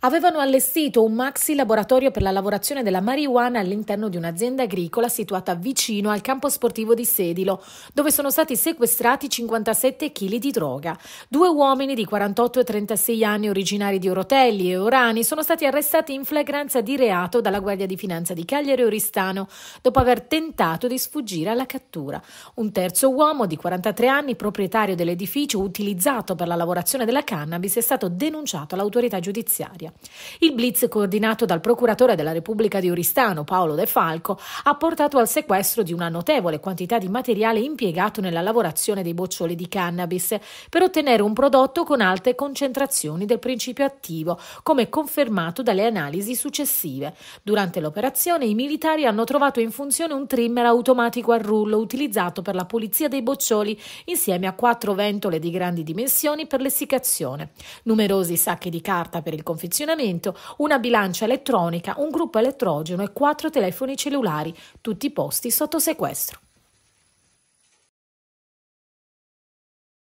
avevano allestito un maxi laboratorio per la lavorazione della marijuana all'interno di un'azienda agricola situata vicino al campo sportivo di Sedilo, dove sono stati sequestrati 57 kg di droga. Due uomini di 48 e 36 anni originari di Orotelli e Orani sono stati arrestati in flagranza di reato dalla Guardia di Finanza di Cagliari e Oristano dopo aver tentato di sfuggire alla cattura. Un terzo uomo di 43 anni, proprietario dell'edificio utilizzato per la lavorazione della cannabis, è stato denunciato all'autorità giudiziaria. Serbia. Il blitz coordinato dal procuratore della Repubblica di Oristano, Paolo De Falco, ha portato al sequestro di una notevole quantità di materiale impiegato nella lavorazione dei boccioli di cannabis per ottenere un prodotto con alte concentrazioni del principio attivo, come confermato dalle analisi successive. Durante l'operazione i militari hanno trovato in funzione un trimmer automatico a rullo utilizzato per la pulizia dei boccioli insieme a quattro ventole di grandi dimensioni per l'essiccazione, numerosi sacchi di carta per il confezionamento funzionamento una bilancia elettronica, un gruppo elettrogeno e quattro telefoni cellulari, tutti posti sotto sequestro.